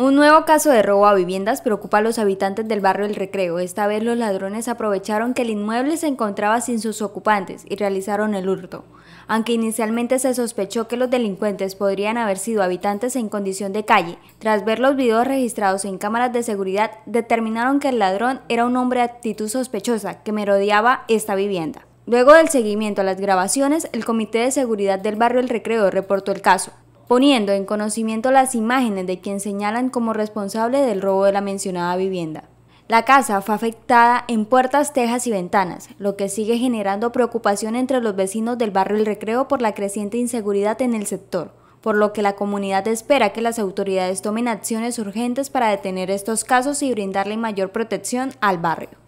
Un nuevo caso de robo a viviendas preocupa a los habitantes del barrio El Recreo. Esta vez los ladrones aprovecharon que el inmueble se encontraba sin sus ocupantes y realizaron el hurto. Aunque inicialmente se sospechó que los delincuentes podrían haber sido habitantes en condición de calle, tras ver los videos registrados en cámaras de seguridad, determinaron que el ladrón era un hombre de actitud sospechosa que merodeaba esta vivienda. Luego del seguimiento a las grabaciones, el Comité de Seguridad del Barrio El Recreo reportó el caso, poniendo en conocimiento las imágenes de quien señalan como responsable del robo de la mencionada vivienda. La casa fue afectada en puertas, tejas y ventanas, lo que sigue generando preocupación entre los vecinos del barrio El Recreo por la creciente inseguridad en el sector, por lo que la comunidad espera que las autoridades tomen acciones urgentes para detener estos casos y brindarle mayor protección al barrio.